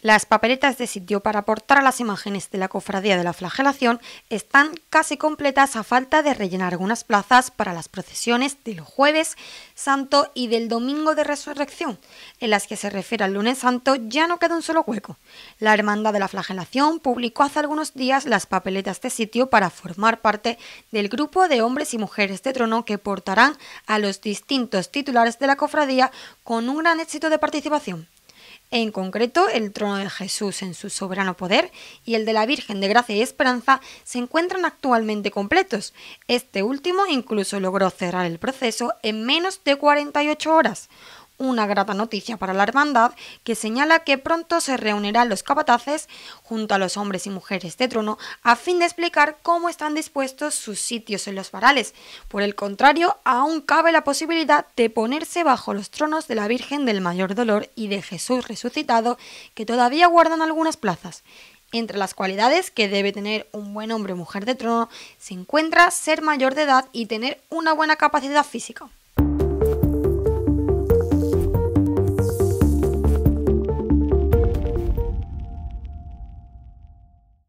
Las papeletas de sitio para aportar a las imágenes de la cofradía de la flagelación están casi completas a falta de rellenar algunas plazas para las procesiones del jueves santo y del domingo de resurrección. En las que se refiere al lunes santo ya no queda un solo hueco. La Hermandad de la Flagelación publicó hace algunos días las papeletas de sitio para formar parte del grupo de hombres y mujeres de trono que portarán a los distintos titulares de la cofradía con un gran éxito de participación en concreto el trono de Jesús en su soberano poder y el de la Virgen de Gracia y Esperanza, se encuentran actualmente completos. Este último incluso logró cerrar el proceso en menos de 48 horas una grata noticia para la hermandad que señala que pronto se reunirán los capataces junto a los hombres y mujeres de trono a fin de explicar cómo están dispuestos sus sitios en los varales. Por el contrario, aún cabe la posibilidad de ponerse bajo los tronos de la Virgen del Mayor Dolor y de Jesús resucitado que todavía guardan algunas plazas. Entre las cualidades que debe tener un buen hombre o mujer de trono se encuentra ser mayor de edad y tener una buena capacidad física.